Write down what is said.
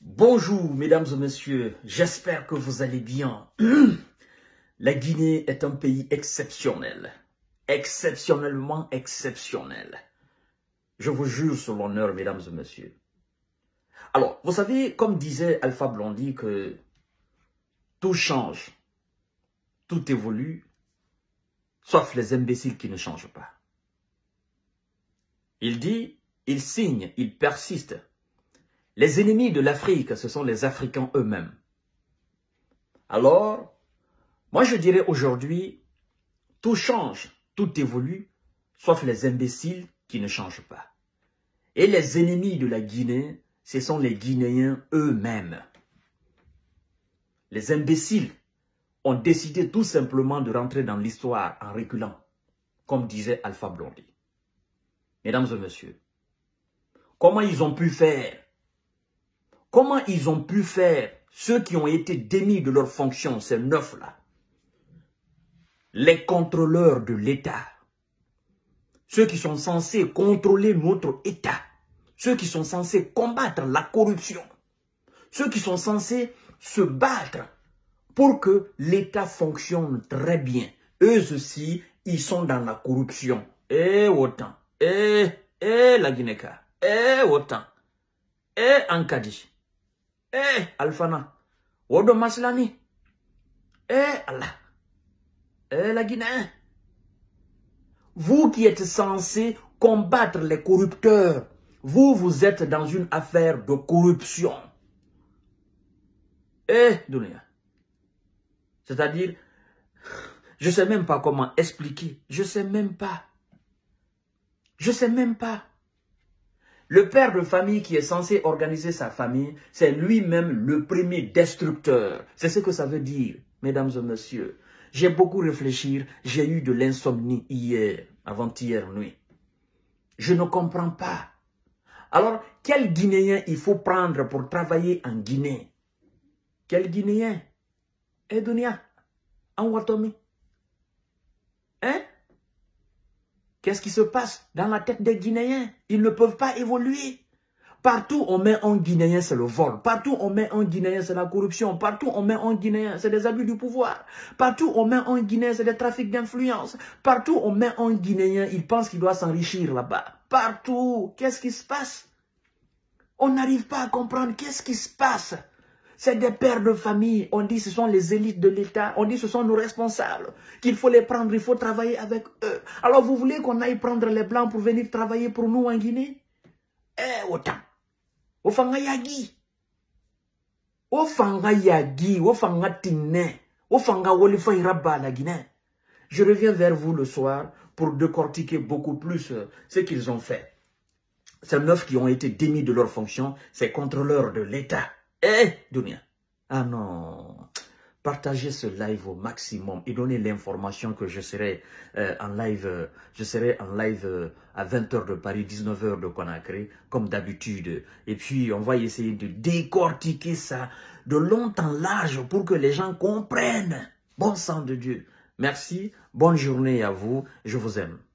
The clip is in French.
Bonjour mesdames et messieurs, j'espère que vous allez bien. La Guinée est un pays exceptionnel, exceptionnellement exceptionnel. Je vous jure sur l'honneur mesdames et messieurs. Alors, vous savez, comme disait Alpha Blondie, que tout change, tout évolue, sauf les imbéciles qui ne changent pas. Il dit, il signe, il persiste, les ennemis de l'Afrique, ce sont les Africains eux-mêmes. Alors, moi je dirais aujourd'hui, tout change, tout évolue, sauf les imbéciles qui ne changent pas. Et les ennemis de la Guinée, ce sont les Guinéens eux-mêmes. Les imbéciles ont décidé tout simplement de rentrer dans l'histoire en reculant, comme disait Alpha Blondie. Mesdames et messieurs, comment ils ont pu faire Comment ils ont pu faire, ceux qui ont été démis de leur fonction, ces neuf-là, les contrôleurs de l'État, ceux qui sont censés contrôler notre État, ceux qui sont censés combattre la corruption, ceux qui sont censés se battre pour que l'État fonctionne très bien. Eux aussi, ils sont dans la corruption. Et eh, autant. Et, eh, et eh, la Guinée. Et autant. Et Ankadi. Eh, Alfana, wodo masilani Eh allah eh la Guinée, vous qui êtes censé combattre les corrupteurs vous vous êtes dans une affaire de corruption eh dunia c'est-à-dire je sais même pas comment expliquer je ne sais même pas je ne sais même pas le père de famille qui est censé organiser sa famille, c'est lui-même le premier destructeur. C'est ce que ça veut dire, mesdames et messieurs. J'ai beaucoup réfléchi, j'ai eu de l'insomnie hier, avant-hier nuit. Je ne comprends pas. Alors, quel Guinéen il faut prendre pour travailler en Guinée Quel Guinéen Edonia, en Qu'est-ce qui se passe dans la tête des Guinéens Ils ne peuvent pas évoluer. Partout on met un Guinéen, c'est le vol. Partout on met un Guinéen, c'est la corruption. Partout on met un Guinéen, c'est des abus du pouvoir. Partout on met un Guinéen, c'est des trafics d'influence. Partout on met un Guinéen, il pense qu'il doit s'enrichir là-bas. Partout, qu'est-ce qui se passe On n'arrive pas à comprendre qu'est-ce qui se passe. C'est des pères de famille. On dit ce sont les élites de l'État. On dit ce sont nos responsables. Qu'il faut les prendre, il faut travailler avec eux. Alors vous voulez qu'on aille prendre les blancs pour venir travailler pour nous en Guinée Eh, autant. Fanga yagi. Fanga yagi. Fanga tiné. la Guinée. Je reviens vers vous le soir pour décortiquer beaucoup plus euh, ce qu'ils ont fait. Ces neuf qui ont été démis de leurs fonctions, ces contrôleurs de l'État. Eh, eh, Dunia. Ah non. Partagez ce live au maximum et donnez l'information que je serai euh, en live, euh, je serai en live euh, à 20h de Paris, 19h de Conakry, comme d'habitude. Et puis, on va essayer de décortiquer ça de longtemps large pour que les gens comprennent. Bon sang de Dieu. Merci, bonne journée à vous, je vous aime.